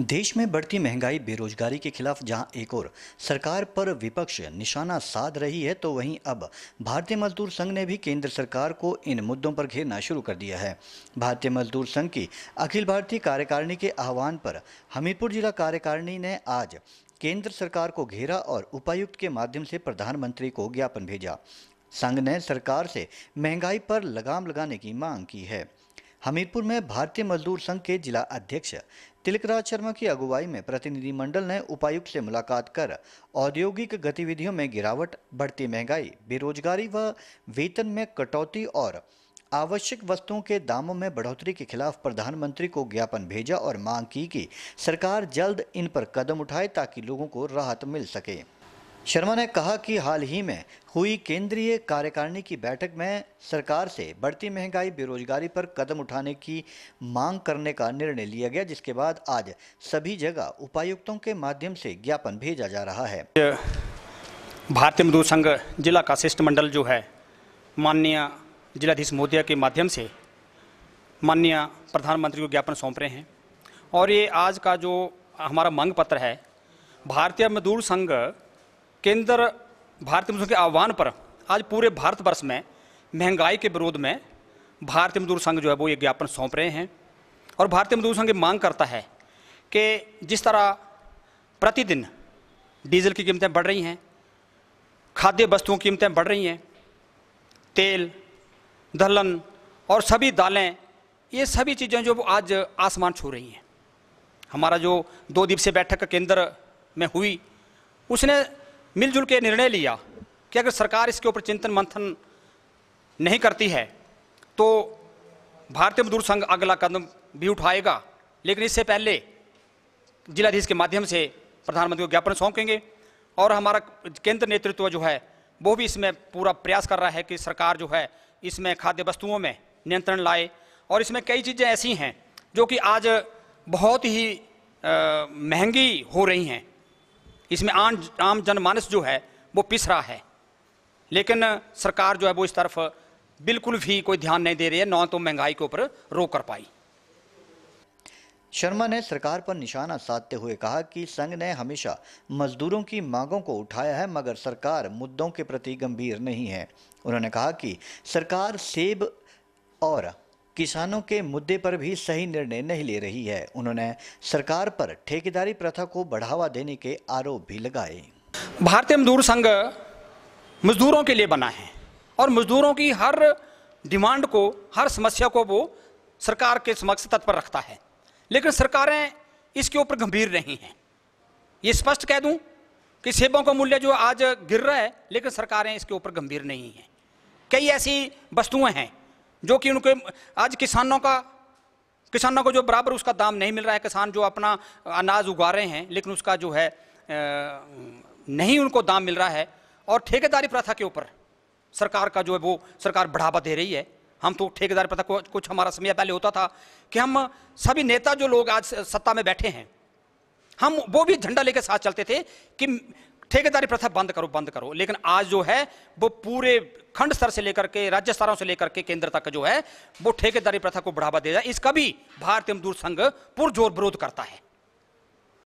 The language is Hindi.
देश में बढ़ती महंगाई बेरोजगारी के खिलाफ जहां एक और सरकार पर विपक्ष निशाना साध रही है तो वहीं अब भारतीय मजदूर संघ ने भी केंद्र सरकार को इन मुद्दों पर घेरना शुरू कर दिया है भारतीय मजदूर संघ की अखिल भारतीय कार्यकारिणी के आह्वान पर हमीरपुर जिला कार्यकारिणी ने आज केंद्र सरकार को घेरा और उपायुक्त के माध्यम से प्रधानमंत्री को ज्ञापन भेजा संघ ने सरकार से महंगाई पर लगाम लगाने की मांग की है हमीरपुर में भारतीय मजदूर संघ के जिला अध्यक्ष तिलकराज शर्मा की अगुवाई में प्रतिनिधिमंडल ने उपायुक्त से मुलाकात कर औद्योगिक गतिविधियों में गिरावट बढ़ती महंगाई बेरोजगारी व वेतन में कटौती और आवश्यक वस्तुओं के दामों में बढ़ोतरी के खिलाफ प्रधानमंत्री को ज्ञापन भेजा और मांग की कि सरकार जल्द इन पर कदम उठाए ताकि लोगों को राहत मिल सके शर्मा ने कहा कि हाल ही में हुई केंद्रीय कार्यकारिणी की बैठक में सरकार से बढ़ती महंगाई बेरोजगारी पर कदम उठाने की मांग करने का निर्णय लिया गया जिसके बाद आज सभी जगह उपायुक्तों के माध्यम से ज्ञापन भेजा जा रहा है भारतीय मजदूर संघ जिला का शिष्टमंडल जो है माननीय जिलाधीश मोदिया के माध्यम से माननीय प्रधानमंत्री को ज्ञापन सौंप रहे हैं और ये आज का जो हमारा मांग पत्र है भारतीय मजदूर संघ केंद्र भारतीय मजदूर के आह्वान पर आज पूरे भारतवर्ष में महंगाई के विरोध में भारतीय मजदूर संघ जो है वो ये ज्ञापन सौंप रहे हैं और भारतीय मजदूर संघ मांग करता है कि जिस तरह प्रतिदिन डीजल की कीमतें बढ़ रही हैं खाद्य वस्तुओं की कीमतें बढ़ रही हैं तेल दलहन और सभी दालें ये सभी चीज़ें जो आज आसमान छू रही हैं हमारा जो दो दिवसीय बैठक केंद्र में हुई उसने मिलजुल के निर्णय लिया कि अगर सरकार इसके ऊपर चिंतन मंथन नहीं करती है तो भारतीय मजदूर संघ अगला कदम भी उठाएगा लेकिन इससे पहले जिलाधीश के माध्यम से प्रधानमंत्री को ज्ञापन सौंपेंगे और हमारा केंद्र नेतृत्व जो है वो भी इसमें पूरा प्रयास कर रहा है कि सरकार जो है इसमें खाद्य वस्तुओं में नियंत्रण लाए और इसमें कई चीज़ें ऐसी हैं जो कि आज बहुत ही महंगी हो रही हैं इसमें आम आम जनमानस जो है वो पिस रहा है लेकिन सरकार जो है वो इस तरफ बिल्कुल भी कोई ध्यान नहीं दे रही है ना तो महंगाई के ऊपर रोक कर पाई शर्मा ने सरकार पर निशाना साधते हुए कहा कि संघ ने हमेशा मजदूरों की मांगों को उठाया है मगर सरकार मुद्दों के प्रति गंभीर नहीं है उन्होंने कहा कि सरकार सेब और किसानों के मुद्दे पर भी सही निर्णय नहीं ले रही है उन्होंने सरकार पर ठेकेदारी प्रथा को बढ़ावा देने के आरोप भी लगाए भारतीय मजदूर संघ मजदूरों के लिए बना है और मजदूरों की हर डिमांड को हर समस्या को वो सरकार के समक्ष तत्पर रखता है लेकिन सरकारें इसके ऊपर गंभीर नहीं हैं ये स्पष्ट कह दूं कि सेबों का मूल्य जो आज गिर रहा है लेकिन सरकारें इसके ऊपर गंभीर नहीं हैं कई ऐसी वस्तुएं हैं जो कि उनके आज किसानों का किसानों को जो बराबर उसका दाम नहीं मिल रहा है किसान जो अपना अनाज उगा रहे हैं लेकिन उसका जो है नहीं उनको दाम मिल रहा है और ठेकेदारी प्रथा के ऊपर सरकार का जो है वो सरकार बढ़ावा दे रही है हम तो ठेकेदार प्रथा को कुछ हमारा समय पहले होता था कि हम सभी नेता जो लोग आज सत्ता में बैठे हैं हम वो भी झंडा लेकर साथ चलते थे कि ठेकेदारी प्रथा बंद करो बंद करो लेकिन आज जो है वो पूरे खंड स्तर से लेकर के राज्य स्तरों से लेकर के केंद्र तक जो है वो ठेकेदारी प्रथा को बढ़ावा दे जाए इसका भी भारतीय मजदूर संघ पुरजोर विरोध करता है